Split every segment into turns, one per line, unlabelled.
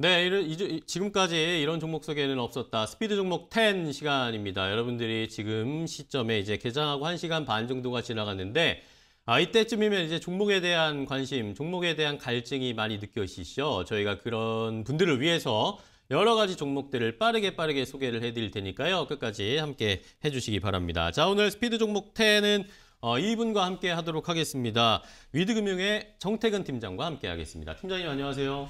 네, 이런, 지금까지 이런 종목 소개는 없었다. 스피드 종목 10 시간입니다. 여러분들이 지금 시점에 이제 개장하고 1시간 반 정도가 지나갔는데 아, 이때쯤이면 이제 종목에 대한 관심, 종목에 대한 갈증이 많이 느껴지시죠? 저희가 그런 분들을 위해서 여러 가지 종목들을 빠르게 빠르게 소개를 해드릴 테니까요. 끝까지 함께 해주시기 바랍니다. 자, 오늘 스피드 종목 10은 어, 이분과 함께 하도록 하겠습니다. 위드금융의 정태근 팀장과 함께 하겠습니다. 팀장님 안녕하세요.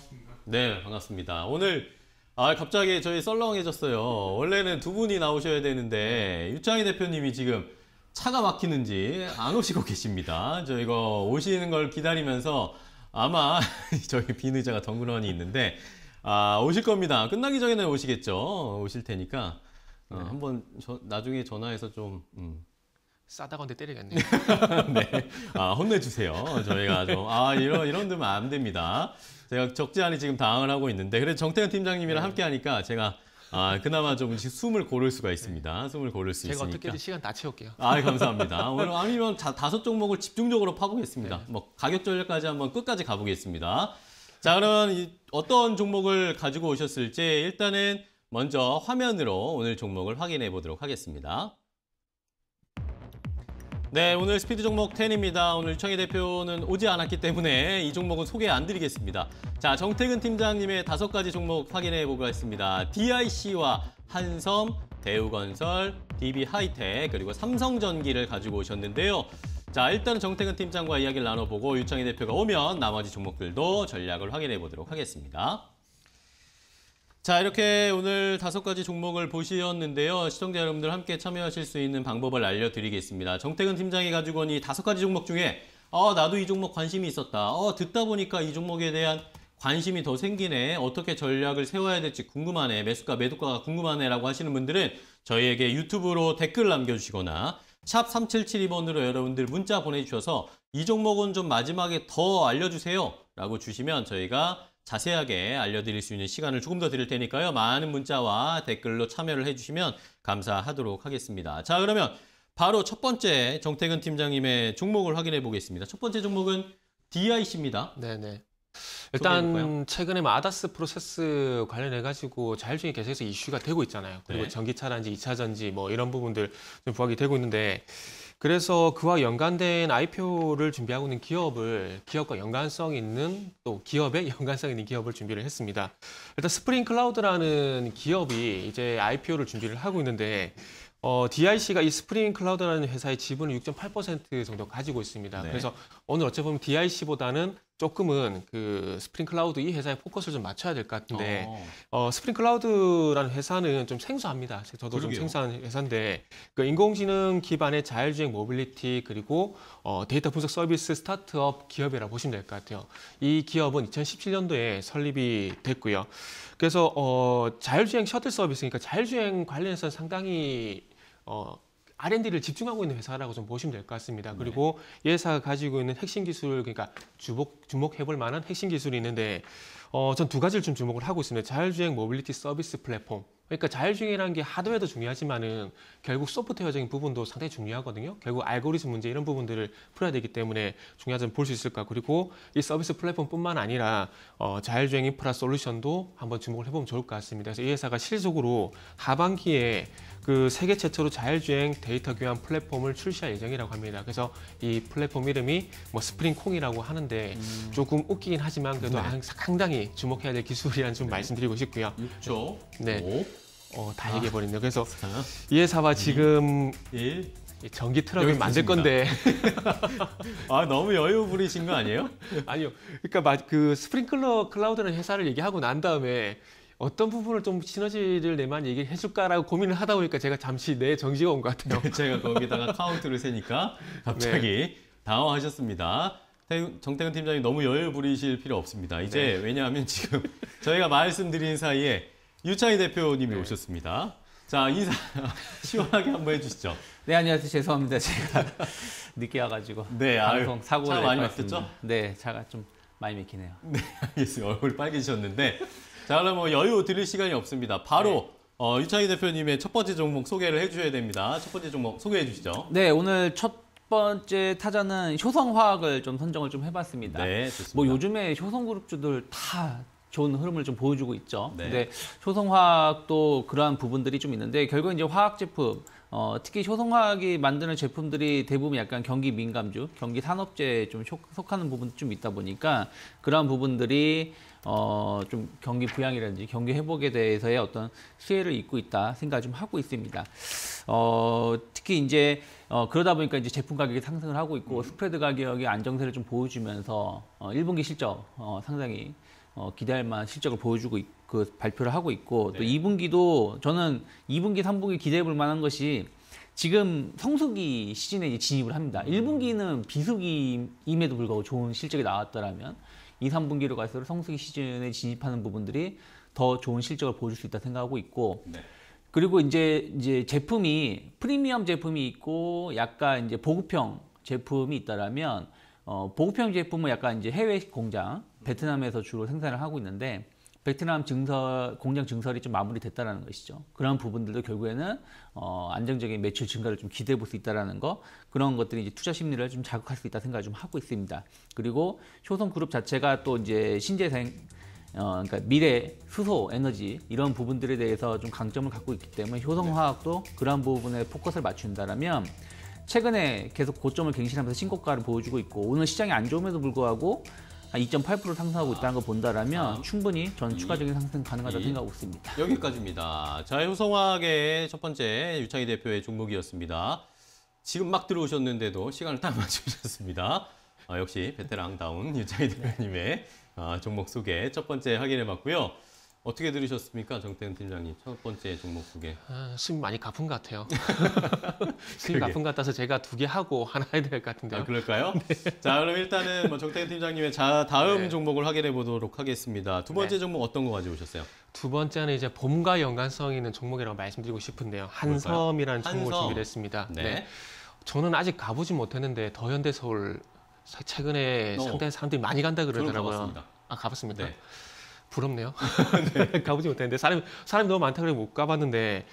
네, 반갑습니다. 오늘 아 갑자기 저희 썰렁해졌어요. 원래는 두 분이 나오셔야 되는데 유창희 대표님이 지금 차가 막히는지 안 오시고 계십니다. 저 이거 오시는 걸 기다리면서 아마 저희 빈 의자가 덩그러니 있는데 아 오실 겁니다. 끝나기 전에는 오시겠죠. 오실 테니까 어, 한번 저, 나중에 전화해서 좀 음,
싸다건데 때리겠네요.
네. 아, 혼내주세요. 저희가 좀, 아, 이런, 이런 데면 안 됩니다. 제가 적지 않이 지금 당황을 하고 있는데, 그래도 정태현 팀장님이랑 네. 함께 하니까 제가 아, 그나마 좀 숨을 고를 수가 있습니다. 네. 숨을 고를 수 제가 있으니까. 제가 어떻게든 시간
다 채울게요. 아, 예, 감사합니다. 오늘
아니면 다, 다섯 종목을 집중적으로 파보겠습니다. 네. 뭐 가격 전략까지 한번 끝까지 가보겠습니다. 자, 그러면 이, 어떤 종목을 가지고 오셨을지 일단은 먼저 화면으로 오늘 종목을 확인해 보도록 하겠습니다. 네, 오늘 스피드 종목 10입니다. 오늘 청희 대표는 오지 않았기 때문에 이 종목은 소개 안 드리겠습니다. 자, 정태근 팀장님의 다섯 가지 종목 확인해 보겠습니다. DIC와 한섬, 대우건설, DB하이텍, 그리고 삼성전기를 가지고 오셨는데요. 자, 일단은 정태근 팀장과 이야기를 나눠보고 유창희 대표가 오면 나머지 종목들도 전략을 확인해 보도록 하겠습니다. 자 이렇게 오늘 다섯 가지 종목을 보시었는데요. 시청자 여러분들 함께 참여하실 수 있는 방법을 알려드리겠습니다. 정태근 팀장이 가지고 온 이 다섯 가지 종목 중에 어 나도 이 종목 관심이 있었다. 어 듣다 보니까 이 종목에 대한 관심이 더 생기네. 어떻게 전략을 세워야 될지 궁금하네. 매수가 매도가가 궁금하네 라고 하시는 분들은 저희에게 유튜브로 댓글 남겨주시거나 샵 3772번으로 여러분들 문자 보내주셔서 이 종목은 좀 마지막에 더 알려주세요 라고 주시면 저희가 자세하게 알려드릴 수 있는 시간을 조금 더 드릴 테니까요. 많은 문자와 댓글로 참여를 해주시면 감사하도록 하겠습니다. 자, 그러면 바로 첫 번째 정태근 팀장님의 종목을 확인해 보겠습니다. 첫 번째
종목은 DIC입니다. 네네. 일단 최근에 뭐 아다스 프로세스 관련해 가지고 자율주행 계속해서 이슈가 되고 있잖아요. 그리고 네. 전기차라든지 이차전지뭐 이런 부분들 좀 부각이 되고 있는데 그래서 그와 연관된 IPO를 준비하고 있는 기업을 기업과 연관성 있는 또 기업의 연관성 있는 기업을 준비를 했습니다. 일단 스프링 클라우드라는 기업이 이제 IPO를 준비를 하고 있는데 어, DIC가 이 스프링 클라우드라는 회사의 지분을 6.8% 정도 가지고 있습니다. 네. 그래서 오늘 어찌 보면 DIC보다는 조금은 그 스프링 클라우드 이 회사에 포커스를 좀 맞춰야 될 것 같은데 어. 어, 스프링 클라우드라는 회사는 좀 생소합니다. 저도 그러게요. 좀 생소한 회사인데 그 인공지능 기반의 자율주행 모빌리티 그리고 어, 데이터 분석 서비스 스타트업 기업이라 고 보시면 될 것 같아요. 이 기업은 2017년도에 설립이 됐고요. 그래서 어, 자율주행 셔틀 서비스니까 자율주행 관련해서는 상당히 어, R&D를 집중하고 있는 회사라고 좀 보시면 될 것 같습니다. 네. 그리고 네. 회사가 가지고 있는 핵심 기술, 그러니까 주목, 주목해볼 만한 핵심 기술이 있는데, 어, 전 두 가지를 좀 주목을 하고 있습니다. 자율주행 모빌리티 서비스 플랫폼. 그러니까 자율주행이라는 게 하드웨어도 중요하지만은 결국 소프트웨어적인 부분도 상당히 중요하거든요. 결국 알고리즘 문제 이런 부분들을 풀어야 되기 때문에 중요하점 다 볼수 있을 까 그리고 이 서비스 플랫폼뿐만 아니라 어, 자율주행 인프라 솔루션도 한번 주목을 해보면 좋을 것 같습니다. 그래서 이 회사가 실질적으로 하반기에 그 세계 최초로 자율주행 데이터 교환 플랫폼을 출시할 예정이라고 합니다. 그래서 이 플랫폼 이름이 뭐 스프링콩이라고 하는데 음. 조금 웃기긴 하지만 그래도 네. 상당히 주목해야 될 기술이라는 좀 네. 말씀드리고 싶고요. 6조. 네. 5. 어, 다 아. 얘기해버렸네요. 그래서 이회사와 지금 일. 음. 예. 전기 트럭을 만들 건데. 아 너무 여유 부리신 거 아니에요? 아니요. 그러니까 그 스프링클러 클라우드라는 회사를 얘기하고 난 다음에 어떤 부분을 좀 시너지를 내만 얘기해 줄까라고 고민을 하다 보니까 제가 잠시 내 정지가 온 것 같아요. 네, 제가 거기다가 카운트를 세니까 갑자기 네. 당황하셨습니다.
정태근 팀장이 너무 여유 부리실 필요 없습니다. 이제 네. 왜냐하면 지금 저희가 말씀드린 사이에 유창희 대표님이 네. 오셨습니다. 자 인사 시원하게 한번 해주시죠.
네 안녕하세요 죄송합니다 제가
늦게 와가지고 네, 방송 사고를 많이 막혔죠? 네 차가 좀 많이 막히네요. 네 알겠습니다 얼굴 빨개지셨는데 자 그럼 뭐 여유 드릴 시간이 없습니다. 바로 네. 어, 유창희 대표님의 첫 번째 종목 소개를 해주셔야
됩니다. 첫 번째 종목 소개해 주시죠. 네, 오늘 첫 번째 타자는 효성화학을 좀 선정을 좀 해봤습니다. 네, 좋습니다. 뭐 요즘에 효성그룹주들 다 좋은 흐름을 좀 보여주고 있죠. 네. 근데 효성화학도 그러한 부분들이 좀 있는데 결국 이제 화학 제품 어, 특히 효성화학이 만드는 제품들이 대부분 약간 경기 민감주, 경기 산업재에 좀 속하는 부분도 좀 있다 보니까 그러한 부분들이 어, 좀 경기 부양이라든지 경기 회복에 대해서의 어떤 수혜를 입고 있다 생각 을좀 하고 있습니다. 어, 특히 이제 어, 그러다 보니까 이제 제품 가격이 상승을 하고 있고 음. 스프레드 가격이 안정세를 좀 보여주면서 어, 1분기 실적 어, 상당히 어, 기대할 만한 실적을 보여주고 있, 그 발표를 하고 있고 네. 또 2분기도 저는 2분기, 3분기 기대해 볼 만한 것이 지금 성수기 시즌에 이제 진입을 합니다. 음. 1분기는 비수기임에도 불구하고 좋은 실적이 나왔더라면 2, 3분기로 갈수록 성수기 시즌에 진입하는 부분들이 더 좋은 실적을 보여줄 수 있다 생각하고 있고 네. 그리고 이제 이제 제품이 프리미엄 제품이 있고 약간 이제 보급형 제품이 있다라면 어, 보급형 제품은 약간 이제 해외 공장 베트남에서 주로 생산을 하고 있는데 베트남 증설 공장 증설이 좀 마무리됐다라는 것이죠. 그런 부분들도 결국에는 어, 안정적인 매출 증가를 좀 기대해 볼 수 있다라는 거 그런 것들이 이제 투자 심리를 좀 자극할 수 있다 생각을 좀 하고 있습니다. 그리고 효성 그룹 자체가 또 이제 신재생 어, 그러니까 미래 수소 에너지 이런 부분들에 대해서 좀 강점을 갖고 있기 때문에 효성화학도 네. 그런 부분에 포커스를 맞춘다라면 최근에 계속 고점을 갱신하면서 신고가를 보여주고 있고 오늘 시장이 안 좋음에도 불구하고 한2.8% 상승하고 있다는 걸 본다라면 아, 충분히 전 추가적인 음. 상승 가능하다 고 예. 생각하고 있습니다.
여기까지입니다. 자, 효성화학의 첫 번째 유창희 대표의 종목이었습니다. 지금 막 들어오셨는데도 시간을 딱 맞추셨습니다. 아, 역시 베테랑다운 유창희 대표님의 네. 아, 종목 소개 첫 번째 확인해봤고요. 어떻게 들으셨습니까, 정태현 팀장님? 첫 번째 종목 두 개. 아, 숨이 많이 가쁜 것 같아요. 숨이 그러 가쁜 것 같아서 제가 두 개 하고 하나 해야 될 것 같은데요. 아, 그럴까요? 네. 자, 그럼 일단은 뭐 정태현 팀장님의 자, 다음 네. 종목을 확인해 보도록 하겠습니다. 두 번째 네. 종목 어떤 거 가져오셨어요?
두 번째는 이제 봄과 연관성 있는 종목이라고 말씀드리고 싶은데요. 한섬이라는 종목을 준비했습니다. 네. 네. 저는 아직 가보지 못했는데 더현대 서울 최근에 어. 상당히 사람들이 많이 간다 그러더라고요. 아, 가봤습니다. 네. 부럽네요. 네. 가보지 못했는데 사람 사람 너무 많다 그래 못 가봤는데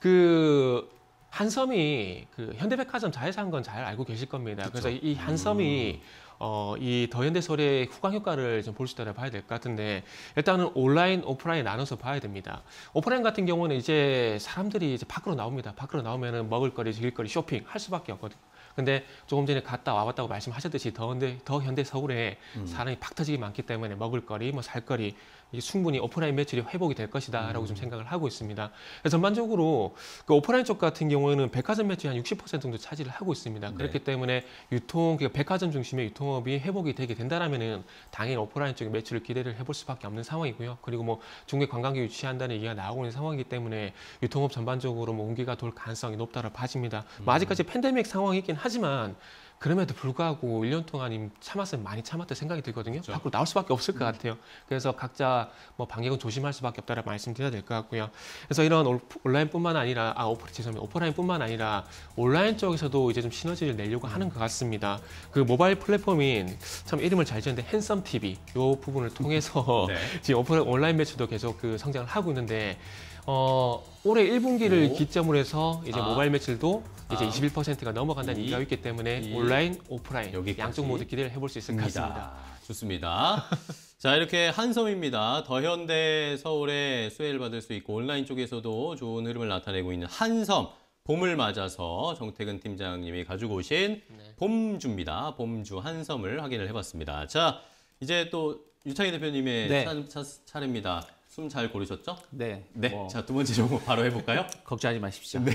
그 한섬이 그 현대백화점 자회사인 건 잘 알고 계실 겁니다. 그쵸? 그래서 이 한섬이 음. 어, 이 더현대설의 후광 효과를 좀 볼 수 있다고 봐야 될 것 같은데 일단은 온라인, 오프라인 나눠서 봐야 됩니다. 오프라인 같은 경우는 이제 사람들이 이제 밖으로 나옵니다. 밖으로 나오면은 먹을거리, 즐길거리, 쇼핑 할 수밖에 없거든요. 근데 조금 전에 갔다 와봤다고 말씀하셨듯이 더운데더 현대 서울에 음. 사람이 팍터지기 많기 때문에 먹을거리, 뭐 살거리 충분히 오프라인 매출이 회복이 될 것이다라고 음. 좀 생각을 하고 있습니다. 전반적으로 그 오프라인 쪽 같은 경우에는 백화점 매출이 한 60% 정도 차지를 하고 있습니다. 네. 그렇기 때문에 유통, 그 백화점 중심의 유통업이 회복이 되게 된다라면은 당연히 오프라인 쪽에 매출을 기대를 해볼 수밖에 없는 상황이고요. 그리고 뭐 중국 관광객 유치한다는 얘기가 나오고 있는 상황이기 때문에 유통업 전반적으로 뭐 온기가 돌 가능성이 높다고 라 봐집니다. 뭐 음. 뭐 아직까지 팬데믹 상황이긴 하지만 그럼에도 불구하고 1년 동안 참았으면 많이 참았다 생각이 들거든요. 그렇죠. 밖으로 나올 수밖에 없을 것 음. 같아요. 그래서 각자 뭐방역은 조심할 수밖에 없다라고 말씀드려야 될 것 같고요. 그래서 이런 온라인뿐만 아니라 아 오프 죄송합니다 오프라인뿐만 아니라 온라인 쪽에서도 이제 좀 시너지를 내려고 하는 음. 것 같습니다. 그 모바일 플랫폼인 참 이름을 잘 지었는데 핸섬 TV 이 부분을 통해서 네. 지금 오프 온라인 매출도 계속 그 성장을 하고 있는데 어 올해 1분기를 오. 기점으로 해서 이제 아. 모바일 매출도 이제 21%가 아. 넘어간다는 얘기가 있기 때문에 이. 온라인, 오프라인 여기까지. 양쪽 모두 기대를 해볼
수 있을 것 같습니다. 좋습니다. 자 이렇게 한섬입니다. 더현대 서울에 수혜를 받을 수 있고 온라인 쪽에서도 좋은 흐름을 나타내고 있는 한섬. 봄을 맞아서 정태근 팀장님이 가지고 오신 네. 봄주입니다. 봄주 한섬을 확인을 해봤습니다. 자, 이제 또 유창희 대표님의 네. 차, 차, 차례입니다. 숨잘
고르셨죠? 네. 네. 뭐... 자, 두 번째 종목 바로 해볼까요? 걱정하지 마십시오. 네.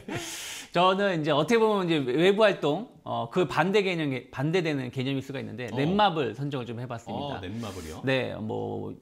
저는 이제 어떻게 보면 이제 외부 활동, 어, 그 반대 개념, 반대되는 개념일 수가 있는데, 어. 넷마블 선정을 좀 해봤습니다. 어, 넷마블이요? 네. 뭐,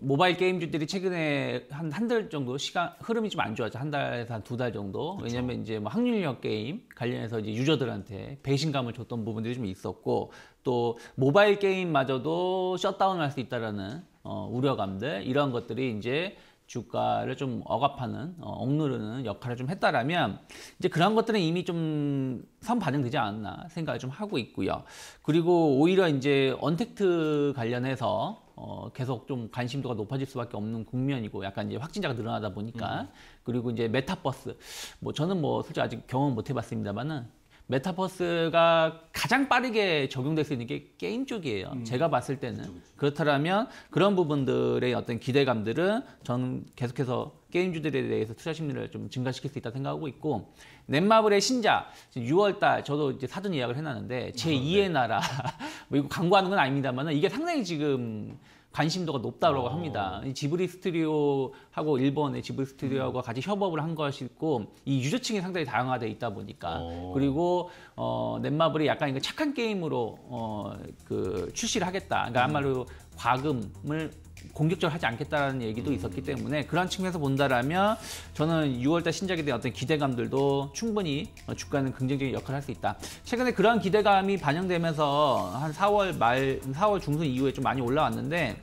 모바일 게임주들이 최근에 한 한 달 정도 시간 흐름이 좀 안 좋았죠. 한 달에서 한 두 달 정도. 그쵸. 왜냐면 이제 뭐 확률력 게임 관련해서 이제 유저들한테 배신감을 줬던 부분들이 좀 있었고 또 모바일 게임마저도 셧다운할 을수 있다라는 어, 우려감들 이런 것들이 이제 주가를 좀 억압하는 어, 억누르는 역할을 좀 했다라면 이제 그런 것들은 이미 좀 선 반영되지 않았나 생각을 좀 하고 있고요. 그리고 오히려 이제 언택트 관련해서 어, 계속 좀 관심도가 높아질 수밖에 없는 국면이고 약간 이제 확진자가 늘어나다 보니까 음. 그리고 이제 메타버스 뭐 저는 뭐 솔직히 아직 경험 못 해봤습니다만은 메타버스가 가장 빠르게 적용될 수 있는 게 게임 쪽이에요. 음. 제가 봤을 때는 그쵸, 그쵸. 그렇다면 그런 부분들의 어떤 기대감들은 저는 계속해서 게임주들에 대해서 투자 심리를 좀 증가시킬 수 있다 고 생각하고 있고 넷마블의 신작 6월달 저도 이제 사전 예약을 해놨는데 제 2의 아, 어, 네. 나라 뭐 이거 광고하는 건 아닙니다만 이게 상당히 지금 관심도가 높다고 아. 합니다. 지브리 스튜디오하고 일본의 지브리 스튜디오하고 같이 협업을 한 것이고 이 유저층이 상당히 다양화돼 있다 보니까 어. 그리고 어, 넷마블이 약간 착한 게임으로 어, 그 출시를 하겠다. 그러니까 한마로 과금을 공격적으로 하지 않겠다는 얘기도 음. 있었기 때문에 그런 측면에서 본다라면 저는 6월달 신작에 대한 어떤 기대감들도 충분히 주가는 긍정적인 역할을 할 수 있다. 최근에 그런 기대감이 반영되면서 한 4월 말, 4월 중순 이후에 좀 많이 올라왔는데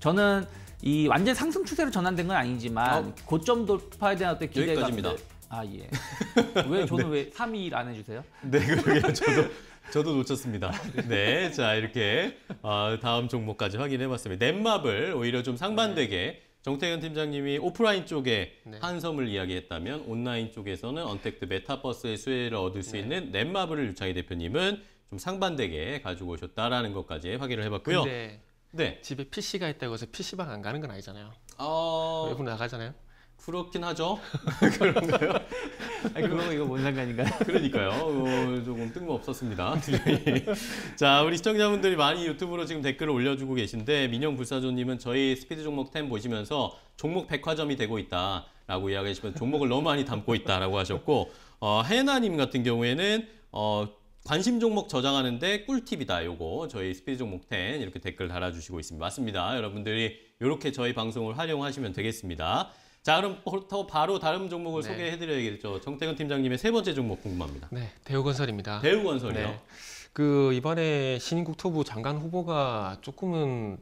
저는 이 완전 상승 추세로 전환된 건 아니지만 어? 고점 돌파에 대한 어떤 기대감입니다. 아 예. 왜 저는 네. 왜 3위 안 해주세요?
네 그러게요. 저도 저도 놓쳤습니다. 네, 자 이렇게 어, 다음 종목까지 확인해봤습니다. 넷마블 오히려 좀 상반되게 네. 정태현 팀장님이 오프라인 쪽에 네. 한섬을 이야기했다면 온라인 쪽에서는 언택트 메타버스의 수혜를 얻을 수 네. 있는 넷마블을 유창희 대표님은 좀 상반되게 가지고 오셨다라는
것까지 확인을 해봤고요. 근데 네. 집에 PC가 있다고 해서 PC방 안 가는 건 아니잖아요. 어... 외국 나가잖아요. 그렇긴 하죠. 그런가요? 아니, 그거 이거
뭔 상관인가요?
그러니까요. 어, 조금 뜬금없었습니다. 예. 자, 우리 시청자분들이 많이 유튜브로 지금 댓글을 올려주고 계신데 민영 불사조님은 저희 스피드 종목 템 보시면서 종목 백화점이 되고 있다라고 이야기하시면 종목을 너무 많이 담고 있다라고 하셨고 어, 해나님 같은 경우에는 어, 관심 종목 저장하는데 꿀팁이다. 요거 저희 스피드 종목 10 이렇게 댓글 달아주시고 있습니다. 맞습니다. 여러분들이 이렇게 저희 방송을 활용하시면 되겠습니다. 자 그럼 그다고 바로 다른 종목을 네. 소개해드려야겠죠. 정태근 팀장님의 세
번째 종목 궁금합니다. 네, 대우건설입니다. 대우건설이요. 네. 그 이번에 신국토부 장관 후보가 조금은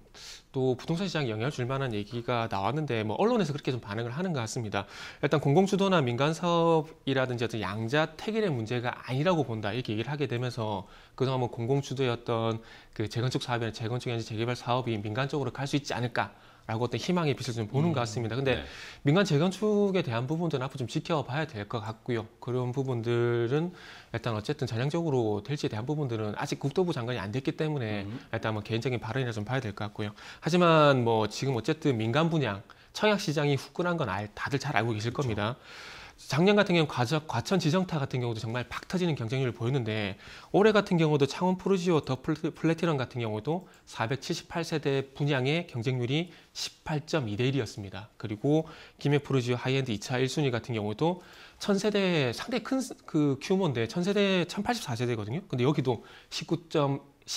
또 부동산 시장에 영향을 줄 만한 얘기가 나왔는데 뭐 언론에서 그렇게 좀 반응을 하는 것 같습니다. 일단 공공주도나 민간 사업이라든지 어떤 양자 택일의 문제가 아니라고 본다 이렇게 얘기를 하게 되면서 그동안 뭐 공공주도였던 그 재건축 사업이나 재건축이나 재개발 사업이 민간 쪽으로 갈 수 있지 않을까 라고 어떤 희망의 빛을 좀 보는 음. 것 같습니다. 근데 네. 민간 재건축에 대한 부분들은 앞으로 좀 지켜봐야 될 것 같고요. 그런 부분들은 일단 어쨌든 전향적으로 될지에 대한 부분들은 아직 국토부 장관이 안 됐기 때문에 음. 일단 뭐 개인적인 발언이나좀 봐야 될 것 같고요. 하지만 뭐 지금 어쨌든 민간 분양 청약 시장이 후끈한 건 알, 다들 잘 알고 계실 그렇죠. 겁니다. 작년 같은 경우 과천, 지정타 같은 경우도 정말 박 터지는 경쟁률을 보였는데 올해 같은 경우도 창원 프루지오 더 플래티넘 같은 경우도 478세대 분양의 경쟁률이 18.2대 1이었습니다. 그리고 김해 프루지오 하이엔드 2차 1순위 같은 경우도 1000세대 상당히 큰그 규모인데 1000세대 1084세대거든요. 근데 여기도 19.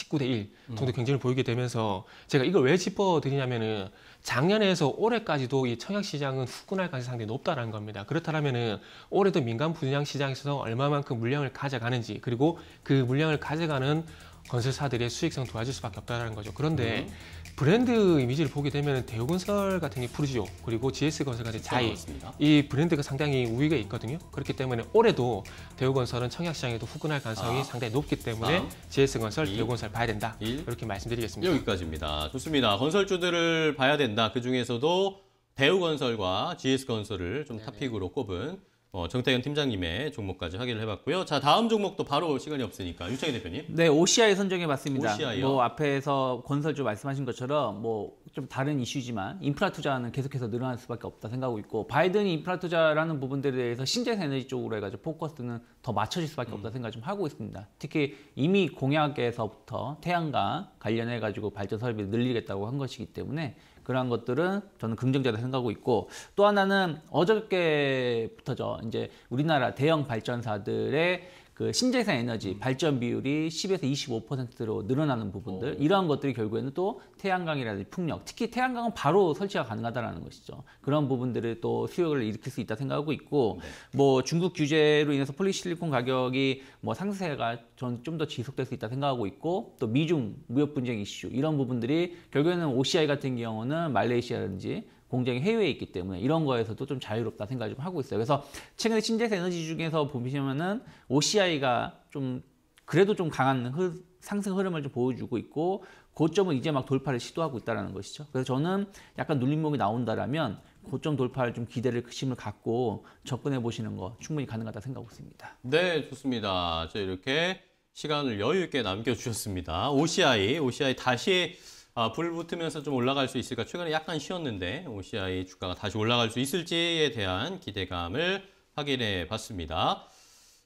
19대 1 정도 음. 경쟁을 보이게 되면서 제가 이걸 왜 짚어드리냐면은 작년에서 올해까지도 이 청약 시장은 후끈할 가능성이 상당히 높다라는 겁니다. 그렇다면은 올해도 민간 분양 시장에서 얼마만큼 물량을 가져가는지 그리고 그 물량을 가져가는 건설사들의 수익성 도와줄 수밖에 없다는 거죠. 그런데 음. 브랜드 이미지를 보게 되면 대우건설 같은 게 푸르지오 그리고 GS건설 같은 자이 네, 맞습니다. 이 브랜드가 상당히 우위가 있거든요. 그렇기 때문에 올해도 대우건설은 청약시장에도 후근할 가능성이 아. 상당히 높기 때문에 아. GS건설, 대우건설 봐야 된다. 1. 이렇게 말씀드리겠습니다.
여기까지입니다. 좋습니다. 건설주들을 봐야 된다. 그중에서도 대우건설과 GS건설을 좀 네네. 탑픽으로 꼽은 어, 정태현 팀장님의 종목까지 확인을 해봤고요. 자 다음 종목도 바로 시간이 없으니까 유창희 대표님.
네 OCI 선정해봤습니다. OCI요? 뭐 앞에서 건설주 말씀하신 것처럼 뭐 좀 다른 이슈지만 인프라 투자는 계속해서 늘어날 수밖에 없다 생각하고 있고 바이든이 인프라 투자라는 부분들에 대해서 신재생 에너지 쪽으로 해가지고 포커스는 더 맞춰질 수밖에 없다 음. 생각 좀 하고 있습니다. 특히 이미 공약에서부터 태양광 관련해가지고 발전 설비를 늘리겠다고 한 것이기 때문에 그러한 것들은 저는 긍정적으로 생각하고 있고 또 하나는 어저께부터죠. 이제 우리나라 대형 발전사들의 그 신재생 에너지 음. 발전 비율이 10에서 25%로 늘어나는 부분들 어. 이러한 것들이 결국에는 또 태양광이라든지 풍력 특히 태양광은 바로 설치가 가능하다라는 것이죠. 그런 부분들을 또 수요를 일으킬 수 있다 생각하고 있고 네. 뭐 중국 규제로 인해서 폴리실리콘 가격이 뭐 상세가 전 좀 더 지속될 수 있다 생각하고 있고 또 미중 무역 분쟁 이슈 이런 부분들이 결국에는 OCI 같은 경우는 말레이시아든지 공장이 해외에 있기 때문에 이런 거에서도 좀 자유롭다 생각을 좀 하고 있어요. 그래서 최근에 신재생 에너지 중에서 보시면은 OCI가 좀 그래도 좀 강한 흐, 상승 흐름을 좀 보여주고 있고 고점은 이제 막 돌파를 시도하고 있다는 것이죠. 그래서 저는 약간 눌림목이 나온다라면 고점 돌파를 좀 기대를 심을 갖고 접근해 보시는 거 충분히 가능하다 생각하고 있습니다.
네, 좋습니다. 저 이렇게 시간을 여유 있게 남겨 주셨습니다. OCI, OCI 다시 아, 불 붙으면서 좀 올라갈 수 있을까? 최근에 약간 쉬었는데 OCI 주가가 다시 올라갈 수 있을지에 대한 기대감을 확인해 봤습니다.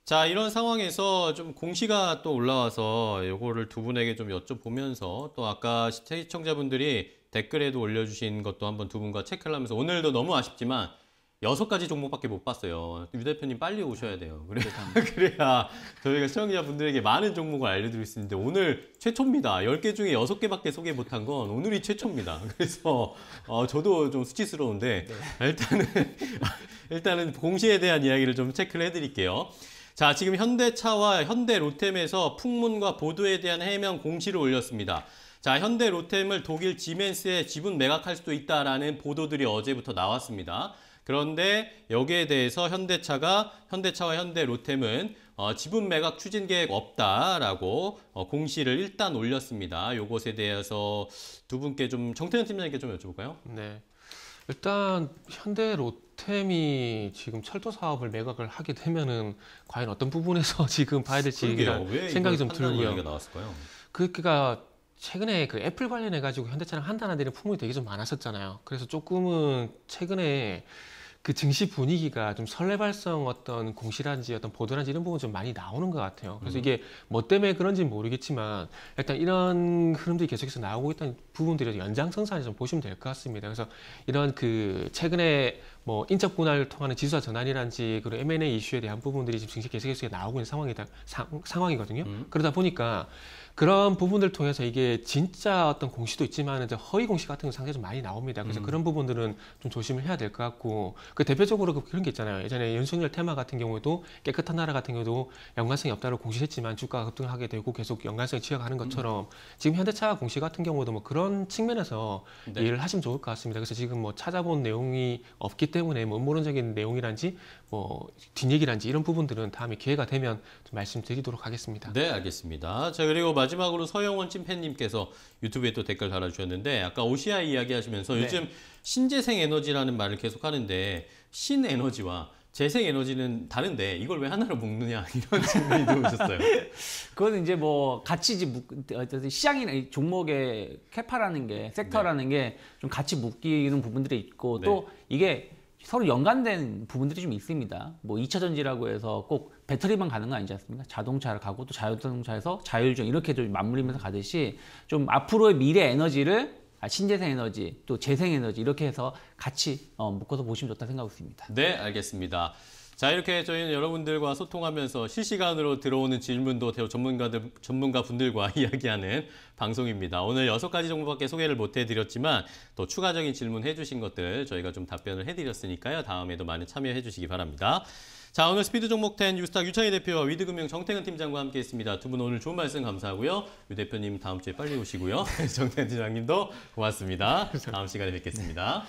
자, 이런 상황에서 좀 공시가 또 올라와서 이거를 두 분에게 좀 여쭤보면서 또 아까 시청자분들이 댓글에도 올려주신 것도 한번 두 분과 체크를 하면서 오늘도 너무 아쉽지만 여섯 가지 종목밖에 못 봤어요. 유 대표님 빨리 오셔야 돼요. 음. 그래야, 그래야 저희가 시청자분들에게 많은 종목을 알려드릴 수 있는데 오늘 최초입니다. 1 0개 중에 6 개밖에 소개 못 한 건 오늘이 최초입니다. 그래서 어, 저도 좀 수치스러운데 네. 일단은 일단은 공시에 대한 이야기를 좀 체크를 해드릴게요. 자, 지금 현대차와 현대로템에서 풍문과 보도에 대한 해명 공시를 올렸습니다. 자, 현대로템을 독일 지멘스에 지분 매각할 수도 있다라는 보도들이 어제부터 나왔습니다. 그런데 여기에 대해서 현대차가 현대차와 현대로템은 어, 지분 매각 추진 계획 없다라고 어, 공시를 일단 올렸습니다. 요것에 대해서 두 분께 좀 정태현 팀장님께 좀 여쭤볼까요?
네. 일단 현대 로템이 지금 철도 사업을 매각을 하게 되면은 과연 어떤 부분에서 지금 봐야 될지 생각이 좀 들고요. 나왔을까요? 그러니까 최근에 그 애플 관련해 가지고 현대차랑 한다는 데는 품목이 되게 좀 많았었잖아요. 그래서 조금은 최근에 그 증시 분위기가 좀 설레발성 어떤 공시라든지 어떤 보도라든지 이런 부분 좀 많이 나오는 것 같아요. 그래서 음. 이게 뭐 때문에 그런지는 모르겠지만 일단 이런 흐름들이 계속해서 나오고 있다는 부분들이 연장선상에서 보시면 될 것 같습니다. 그래서 이런 그 최근에 뭐 인적 분할을 통하는 지수화 전환이란지 라 그런 M&A 이슈에 대한 부분들이 지금 증시 계속해서 나오고 있는 상황이다 상, 상 황이거든요 음. 그러다 보니까 그런 부분들 통해서 이게 진짜 어떤 공시도 있지만 이제 허위 공시 같은 거 상당히 좀 많이 나옵니다. 그래서 음. 그런 부분들은 좀 조심을 해야 될 것 같고 그 대표적으로 그 그런 게 있잖아요. 예전에 연승률 테마 같은 경우에도 깨끗한 나라 같은 경우도 연관성이 없다고 공시했지만 주가가 급등하게 되고 계속 연관성을 취약하는 음. 것처럼 음. 지금 현대차 공시 같은 경우도 뭐 그런 측면에서 네. 이해를 하시면 좋을 것 같습니다. 그래서 지금 뭐 찾아본 내용이 없기 때문에 때문에 뭐 음모론적인 내용이란지 뭐 뒷얘기란지 이런 부분들은 다음에 기회가 되면 좀 말씀드리도록 하겠습니다.
네, 알겠습니다. 자, 그리고 마지막으로 서영원 찐팬님께서 유튜브에 또 댓글 달아주셨는데 아까 OCI 이야기 하시면서 네. 요즘 신재생 에너지라는 말을 계속 하는데 신에너지와 재생 에너지는 다른데 이걸 왜 하나로 묶느냐
이런 질문이 들어오셨어요. 그건 이제 뭐 같이 묶 시장이나 종목의 캐파라는 게 섹터라는 네. 게좀 같이 묶이는 부분들이 있고 네. 또 이게 서로 연관된 부분들이 좀 있습니다. 뭐 2차 전지라고 해서 꼭 배터리만 가는 거 아니지 않습니까? 자동차를 가고 또 자율자동차에서 자율전 이렇게 좀 맞물리면서 가듯이 좀 앞으로의 미래 에너지를 아, 신재생 에너지 또 재생 에너지 이렇게 해서 같이 어, 묶어서 보시면 좋다 생각하고 있습니다.
네, 알겠습니다. 자, 이렇게 저희는 여러분들과 소통하면서 실시간으로 들어오는 질문도 대우 전문가들, 전문가 분들과 이야기하는 방송입니다. 오늘 여섯 가지 정보밖에 소개를 못 해드렸지만 또 추가적인 질문 해주신 것들 저희가 좀 답변을 해드렸으니까요. 다음에도 많이 참여해 주시기 바랍니다. 자 오늘 스피드 종목 10 유스탁 유창희 대표와 위드금융 정태근 팀장과 함께했습니다. 두 분 오늘 좋은 말씀 감사하고요. 유 대표님 다음 주에 빨리 오시고요. 정태근 팀장님도 고맙습니다. 다음 시간에 뵙겠습니다.